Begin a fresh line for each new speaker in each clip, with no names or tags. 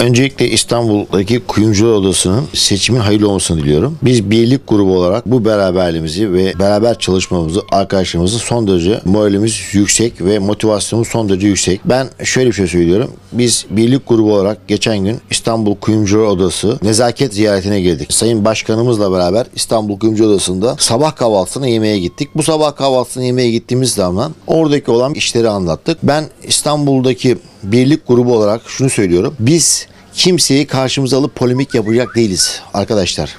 Öncelikle İstanbul'daki Kuyumcular Odası'nın seçimin hayırlı olmasını diliyorum. Biz birlik grubu olarak bu beraberliğimizi ve beraber çalışmamızı, arkadaşlarımızı son derece moralimiz yüksek ve motivasyonumuz son derece yüksek. Ben şöyle bir şey söylüyorum. Biz birlik grubu olarak geçen gün İstanbul Kuyumcular Odası nezaket ziyaretine geldik. Sayın Başkanımızla beraber İstanbul Kuyumcular Odası'nda sabah kahvaltısını yemeye gittik. Bu sabah kahvaltısını yemeye gittiğimiz zaman oradaki olan işleri anlattık. Ben İstanbul'daki birlik grubu olarak şunu söylüyorum. Biz kimseyi karşımıza alıp polemik yapacak değiliz arkadaşlar.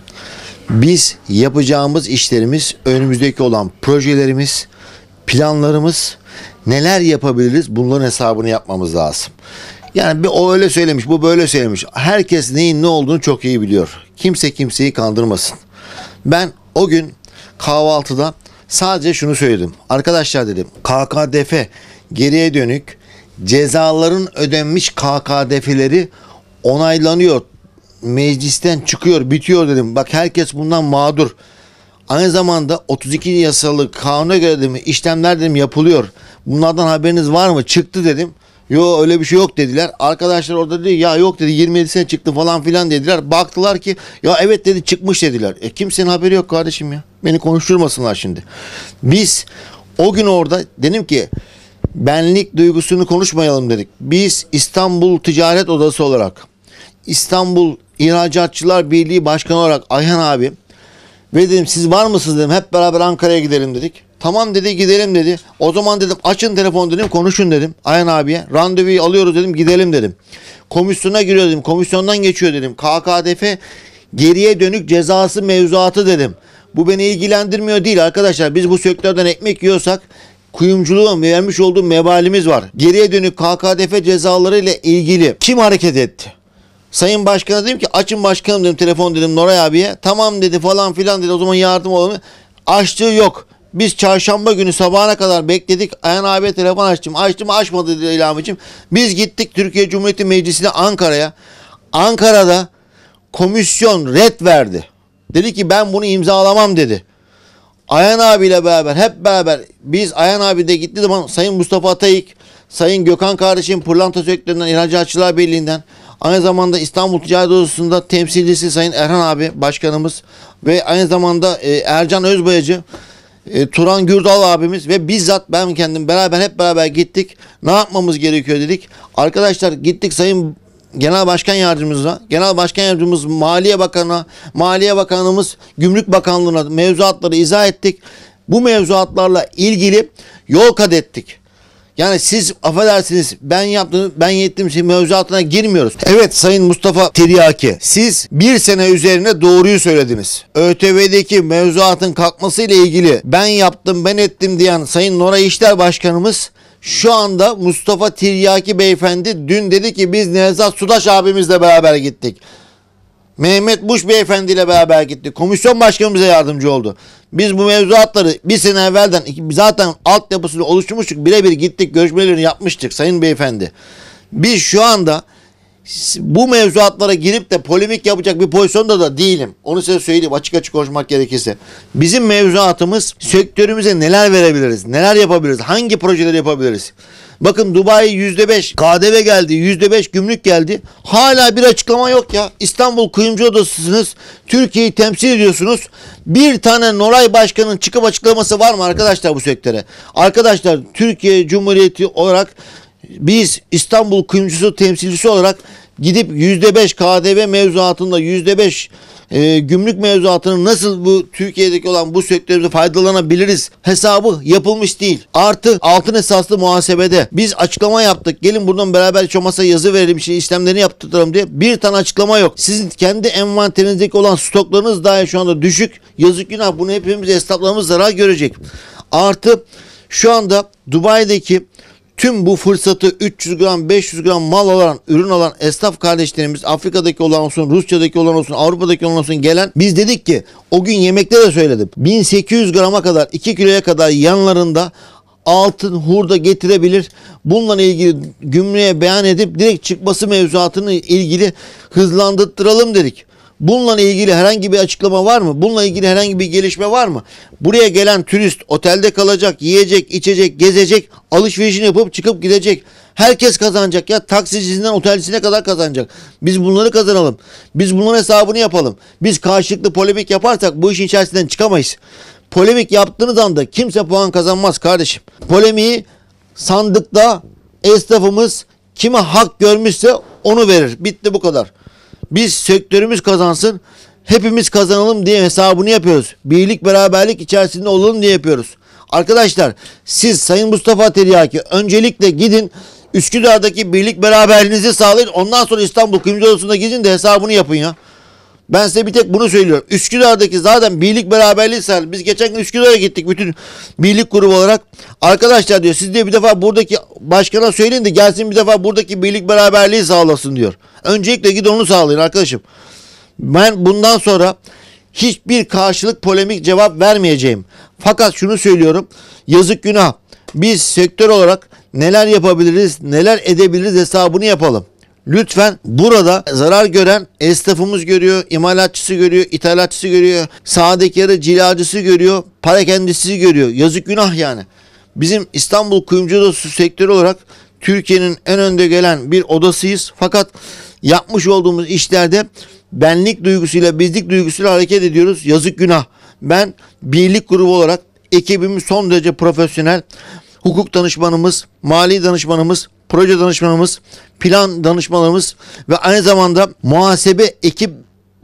Biz yapacağımız işlerimiz, önümüzdeki olan projelerimiz, planlarımız, neler yapabiliriz bunların hesabını yapmamız lazım. Yani bir o öyle söylemiş, bu böyle söylemiş. Herkes neyin ne olduğunu çok iyi biliyor. Kimse kimseyi kandırmasın. Ben o gün kahvaltıda sadece şunu söyledim. Arkadaşlar dedim KKDF geriye dönük cezaların ödenmiş KKDF'leri onaylanıyor. Meclisten çıkıyor, bitiyor dedim. Bak herkes bundan mağdur. Aynı zamanda 32 yasalı kanuna göre dedim işlemler dedim yapılıyor. Bunlardan haberiniz var mı? Çıktı dedim. Yo öyle bir şey yok dediler. Arkadaşlar orada dedi ya yok dedi 27 sene çıktı falan filan dediler. Baktılar ki ya evet dedi çıkmış dediler. E kimsenin haberi yok kardeşim ya. Beni konuşturmasınlar şimdi. Biz o gün orada dedim ki benlik duygusunu konuşmayalım dedik. Biz İstanbul Ticaret Odası olarak İstanbul İhracatçılar Birliği Başkanı olarak Ayhan abi ve dedim siz var mısınız dedim hep beraber Ankara'ya gidelim dedik. Tamam dedi gidelim dedi. O zaman dedim açın telefon dedim konuşun dedim Ayhan abiye. Randevuyu alıyoruz dedim gidelim dedim. Komisyona giriyor dedim komisyondan geçiyor dedim. KKDF geriye dönük cezası mevzuatı dedim. Bu beni ilgilendirmiyor değil arkadaşlar. Biz bu sektörden ekmek yiyorsak kuyumculuğun vermiş olduğum mebalimiz var. Geriye dönük KKDF cezaları ile ilgili kim hareket etti? Sayın Başkan'a dedim ki açın başkanım dedim telefon dedim Noray abiye. Tamam dedi falan filan dedi o zaman yardım olalım. Açtığı yok. Biz çarşamba günü sabahına kadar bekledik. Ayhan abi telefon açtım. Açtım açmadı dedi İlhamicim. Biz gittik Türkiye Cumhuriyeti Meclisi'ne Ankara'ya. Ankara'da komisyon red verdi. Dedi ki ben bunu imzalamam dedi. Ayhan abiyle beraber hep beraber biz Ayhan abi de gitti zaman Sayın Mustafa Atayık, Sayın Gökhan kardeşim Pırlanta Sektöründen, İhracatçılar Birliği'nden, Aynı zamanda İstanbul Ticaret Odası'nda temsilcisi Sayın Erhan abi başkanımız ve aynı zamanda e, Ercan Özbayacı e, Turan Gürdal abimiz ve bizzat ben kendim beraber hep beraber gittik. Ne yapmamız gerekiyor dedik. Arkadaşlar gittik Sayın Genel Başkan Yardımcımıza, Genel Başkan Yardımcımız Maliye Bakanı'na, Maliye Bakanımız Gümrük Bakanlığı'na mevzuatları izah ettik. Bu mevzuatlarla ilgili yol kat ettik. Yani siz affedersiniz ben yaptım ben yettim şimdi mevzuatına girmiyoruz. Evet Sayın Mustafa Tiryaki siz bir sene üzerine doğruyu söylediniz. ÖTV'deki mevzuatın kalkması ile ilgili ben yaptım ben ettim diyen Sayın Nora İşler Başkanımız şu anda Mustafa Tiryaki Beyefendi dün dedi ki biz Nevzat Sudaş abimizle beraber gittik. Mehmet Buş Beyefendi ile beraber gitti. Komisyon başkanı yardımcı oldu. Biz bu mevzuatları bir sene evvelden zaten altyapısını oluşturmuştuk. Birebir gittik görüşmelerini yapmıştık Sayın Beyefendi. Biz şu anda bu mevzuatlara girip de polemik yapacak bir pozisyonda da değilim. Onu size söyleyeyim açık açık konuşmak gerekirse. Bizim mevzuatımız sektörümüze neler verebiliriz, neler yapabiliriz, hangi projeleri yapabiliriz. Bakın Dubai %5 KDV geldi, %5 gümrük geldi. Hala bir açıklama yok ya. İstanbul Kuyumcu Odası'sınız, Türkiye'yi temsil ediyorsunuz. Bir tane Noray Başkan'ın çıkıp açıklaması var mı arkadaşlar bu sektöre? Arkadaşlar Türkiye Cumhuriyeti olarak biz İstanbul kuyumcusu temsilcisi olarak gidip yüzde beş KDV mevzuatında yüzde beş e, gümrük mevzuatının nasıl bu Türkiye'deki olan bu sektörde faydalanabiliriz hesabı yapılmış değil. Artı altın esaslı muhasebede biz açıklama yaptık. Gelin buradan beraber çomasa yazı verelim şey işlemlerini yaptıralım diye bir tane açıklama yok. Sizin kendi envanterinizdeki olan stoklarınız dahi şu anda düşük. Yazık günah bunu hepimiz esnaflarımız zarar görecek. Artı şu anda Dubai'deki Tüm bu fırsatı 300 gram 500 gram mal olan, ürün olan esnaf kardeşlerimiz Afrika'daki olan olsun Rusya'daki olan olsun Avrupa'daki olan olsun gelen biz dedik ki o gün yemekte de söyledim 1800 grama kadar 2 kiloya kadar yanlarında altın hurda getirebilir. Bununla ilgili gümrüğe beyan edip direkt çıkması mevzuatını ilgili hızlandıralım dedik. Bununla ilgili herhangi bir açıklama var mı? Bununla ilgili herhangi bir gelişme var mı? Buraya gelen turist otelde kalacak, yiyecek, içecek, gezecek, alışverişini yapıp çıkıp gidecek. Herkes kazanacak ya taksicisinden otelcisine kadar kazanacak. Biz bunları kazanalım. Biz bunun hesabını yapalım. Biz karşılıklı polemik yaparsak bu işin içerisinden çıkamayız. Polemik yaptığınız anda kimse puan kazanmaz kardeşim. Polemiği sandıkta esnafımız kime hak görmüşse onu verir. Bitti bu kadar. Biz sektörümüz kazansın, hepimiz kazanalım diye hesabını yapıyoruz. Birlik beraberlik içerisinde olalım diye yapıyoruz. Arkadaşlar siz Sayın Mustafa Teriyaki öncelikle gidin Üsküdar'daki birlik beraberliğinizi sağlayın. Ondan sonra İstanbul Kuyumcu Odasında gidin de hesabını yapın ya. Ben size bir tek bunu söylüyorum. Üsküdar'daki zaten birlik beraberliği sen. Biz geçen gün Üsküdar'a gittik bütün birlik grubu olarak. Arkadaşlar diyor siz diyor bir defa buradaki başkana söyleyin de gelsin bir defa buradaki birlik beraberliği sağlasın diyor. Öncelikle gidin onu sağlayın arkadaşım. Ben bundan sonra hiçbir karşılık polemik cevap vermeyeceğim. Fakat şunu söylüyorum. Yazık günah. Biz sektör olarak neler yapabiliriz, neler edebiliriz hesabını yapalım. Lütfen burada zarar gören esnafımız görüyor, imalatçısı görüyor, ithalatçısı görüyor, sadekarı, cilacısı görüyor, para kendisi görüyor. Yazık günah yani. Bizim İstanbul kuyumcu odası sektörü olarak Türkiye'nin en önde gelen bir odasıyız. Fakat yapmış olduğumuz işlerde benlik duygusuyla, bizlik duygusuyla hareket ediyoruz. Yazık günah. Ben birlik grubu olarak ekibimiz son derece profesyonel. Hukuk danışmanımız, mali danışmanımız, proje danışmanımız, plan danışmanımız ve aynı zamanda muhasebe ekip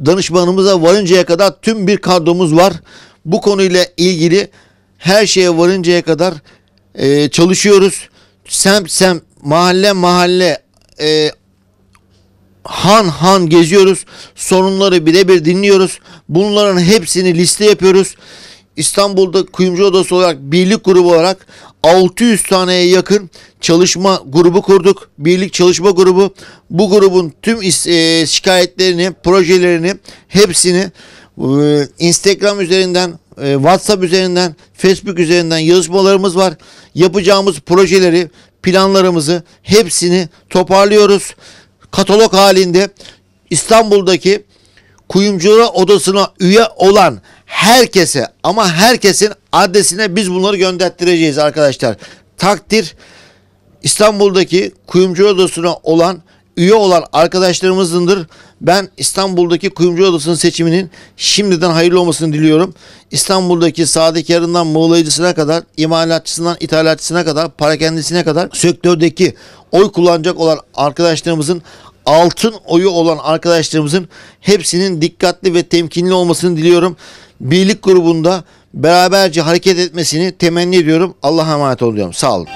danışmanımıza varıncaya kadar tüm bir kadromuz var. Bu konuyla ilgili her şeye varıncaya kadar e, çalışıyoruz. Sem sem mahalle mahalle, e, han han geziyoruz. Sorunları birebir dinliyoruz. Bunların hepsini liste yapıyoruz. İstanbul'da kuyumcu odası olarak birlik grubu olarak 600 taneye yakın çalışma grubu kurduk. Birlik çalışma grubu bu grubun tüm e, şikayetlerini, projelerini hepsini e, Instagram üzerinden, e, WhatsApp üzerinden, Facebook üzerinden yazışmalarımız var. Yapacağımız projeleri, planlarımızı hepsini toparlıyoruz. Katalog halinde İstanbul'daki kuyumcu odasına üye olan herkese ama herkesin adresine biz bunları gönderttireceğiz arkadaşlar. Takdir İstanbul'daki kuyumcu odasına olan üye olan arkadaşlarımızındır. Ben İstanbul'daki kuyumcu odasının seçiminin şimdiden hayırlı olmasını diliyorum. İstanbul'daki sadık yarından mığlayıcısına kadar, imalatçısından ithalatçısına kadar, para kendisine kadar sektördeki oy kullanacak olan arkadaşlarımızın altın oyu olan arkadaşlarımızın hepsinin dikkatli ve temkinli olmasını diliyorum birlik grubunda beraberce hareket etmesini temenni ediyorum. Allah'a emanet oluyorum. Sağ olun.